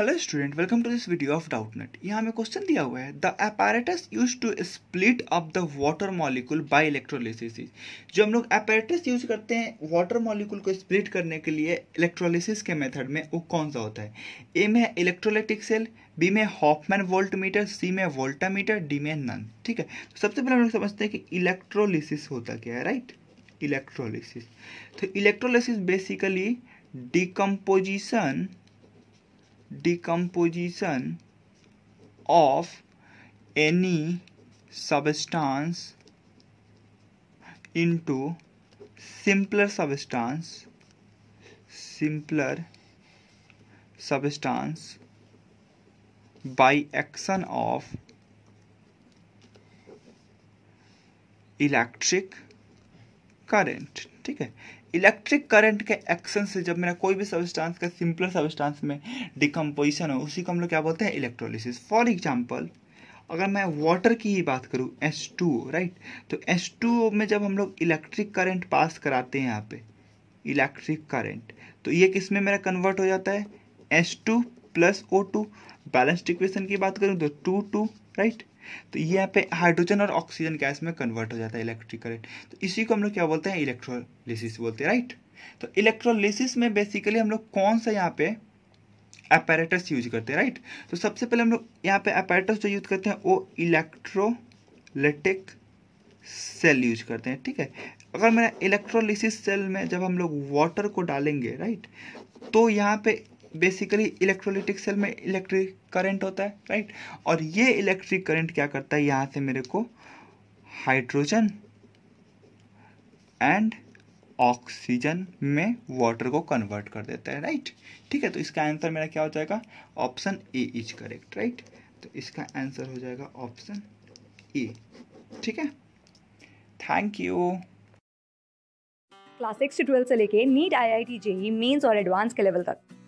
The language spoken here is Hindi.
hello student welcome to this video of Doubtnut यहाँ में क्वेश्चन दिया हुआ है the apparatus use to split up the water molecule by electrolysis जो हम लोग अपैरेटस यूज करते हैं वाटर मॉलिक्यूल को स्प्लिट करने के लिए इलेक्ट्रोलिसिस के मेथड में वो कौन सा होता है ए में है इलेक्ट्रोलाइटिक सेल बी में हॉफमैन वोल्ट मीटर सी में वोल्टा मीटर डी में नन ठीक है तो सबसे पहले हम लोग समझते हैं कि इलेक्ट्रोलिसिस होता क्या है राइट इलेक्ट्रोलिसिस तो electrolysis basically decomposition decomposition of any substance into simpler substance simpler substance by action of electric current ठीक है इलेक्ट्रिक करंट के एक्शन से जब मेरा कोई भी सब्सटेंस का सिंपलर सब्सटेंस में डिकम्पोजिशन हो उसी को हम लोग क्या बोलते हैं इलेक्ट्रोलिसिस फॉर एग्जाम्पल अगर मैं वाटर की ही बात करूँ एस टू राइट तो एस टू में जब हम लोग इलेक्ट्रिक करंट पास कराते हैं यहाँ पे इलेक्ट्रिक करंट तो ये किस में मेरा कन्वर्ट हो जाता है S two plus O two balanced equation की बात करूँ तो टू टू राइट तो ये यहाँ पे हाइड्रोजन और ऑक्सीजन गैस में कन्वर्ट हो जाता है इलेक्ट्रिक करेंट तो इसी को हम लोग क्या बोलते हैं इलेक्ट्रोलिसिस बोलते हैं राइट तो इलेक्ट्रोलिसिस में बेसिकली हम लोग कौन सा यहाँ पे अपैरेटस यूज करते हैं राइट तो सबसे पहले हम लोग यहाँ पे अपैरेटस जो यूज करते हैं वो इलेक्ट्रोलिटिक सेल यूज करते हैं ठीक है अगर मेरा इलेक्ट्रोलिसिस सेल में जब हम लोग वाटर को डालेंगे राइट तो यहाँ पे बेसिकली इलेक्ट्रोलिटिक सेल में इलेक्ट्रिक करंट होता है राइट और ये इलेक्ट्रिक करंट क्या करता है यहाँ से मेरे को हाइड्रोजन एंड ऑक्सीजन में वाटर को कन्वर्ट कर देता है राइट ठीक है तो इसका आंसर मेरा क्या हो जाएगा option A is correct right तो इसका आंसर हो जाएगा ऑप्शन ए ठीक है थैंक यू क्लास सिक्स से लेके NEET I I T JEE mains और एडवांस के लेवल तक